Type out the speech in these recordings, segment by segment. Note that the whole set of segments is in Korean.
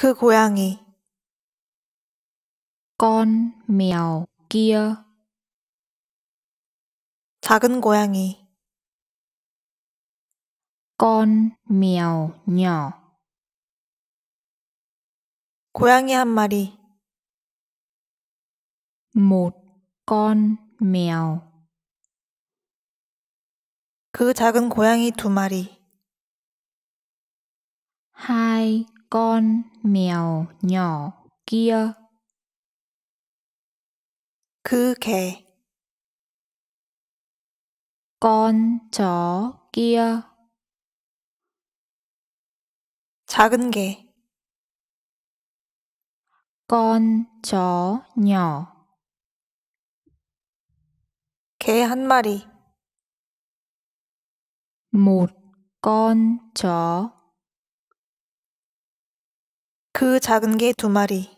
그 고양이 con mèo kia 작은 고양이 con mèo nhỏ 고양이 한 마리 một con mèo 그 작은 고양이 두 마리 hai con mèo nhỏ kia 그개 con chó kia 작은 개 con chó nhỏ 개 마리 một con chó 그 작은 개 두 마리.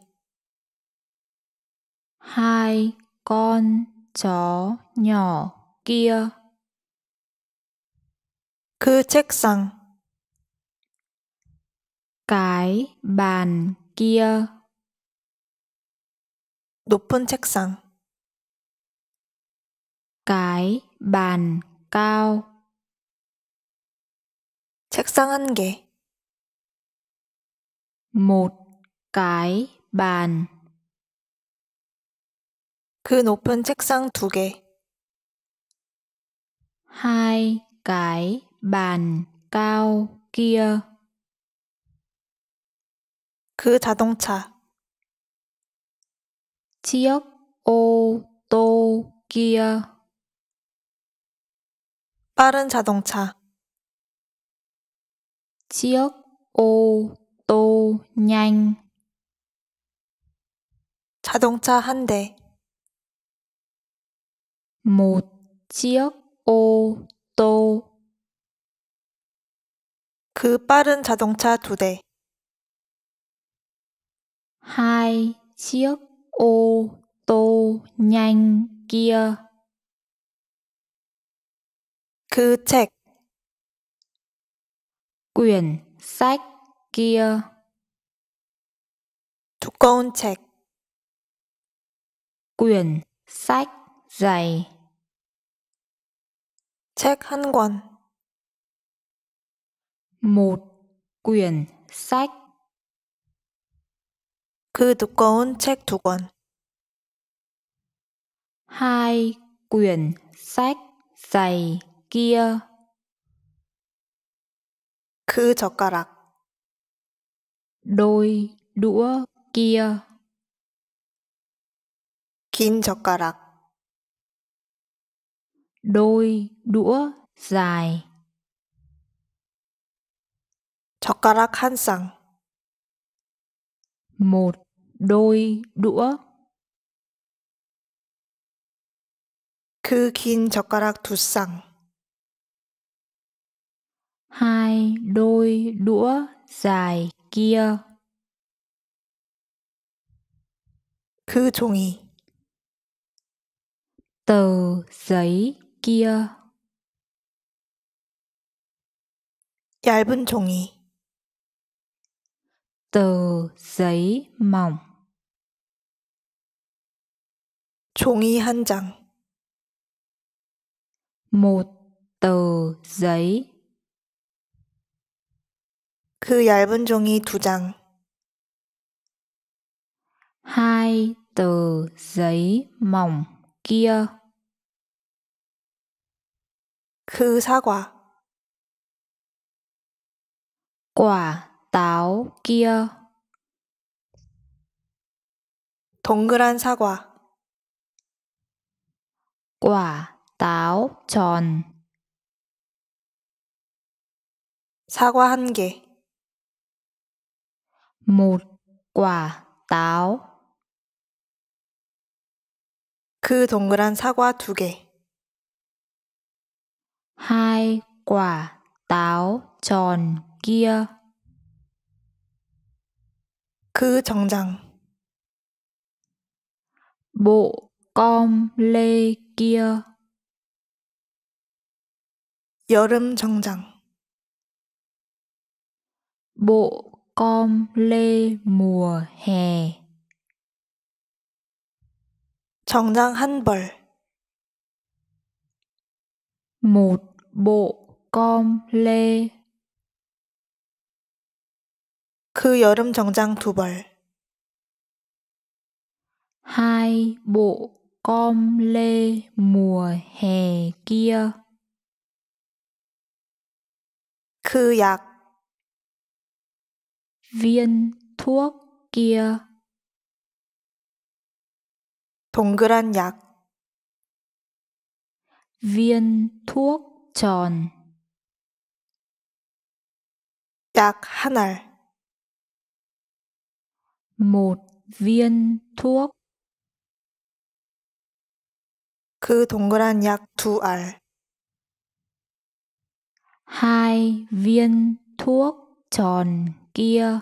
Hai con chó nhỏ kia. 그 책상. Cái bàn kia. 높은 책상. Cái bàn cao. 책상 한 개. một cái bàn 그 높은 책상 두 개, hai cái bàn cao kia 그 자동차, chiếc ô tô kia 빠른 자동차, chiếc ô 또 nhanh 자동차 한 대. một chiếc ô tô 그 빠른 자동차 두 대. hai chiếc ô tô nhanh kia 그 책. quyển sách kia 두꺼운 책 quyển sách dày 책 một quyển sách. 그 두꺼운 책두 권. hai quyển sách dày kia. 그 젓가락 đôi đũa kia 긴 젓가락 đôi đũa dài 젓가락 한 쌍. một đôi đũa 그긴 젓가락 두 쌍. hai đôi đũa dài kia. 그 종이 tờ giấy kia 얇은 종이 tờ giấy mỏng 종이 한 장. một tờ giấy 그 얇은 종이 두 장. Hai tờ giấy mỏng kia. 그 사과. quả táo kia. 동그란 사과. quả táo tròn. 사과 한 개. một quả táo 그 동그란 사과 두 개. hai quả táo tròn kia 그 정장. bộ com lê kia 여름 정장. bộ com lê mùa hè. 정장 한 벌. Một bộ com lê. 그 여름 정장 두 벌. Hai bộ com lê mùa hè kia. 그 viên thuốc kia 동그란 약 viên thuốc tròn 약한알 một viên thuốc 그 동그란 약두 hai viên thuốc tròn kia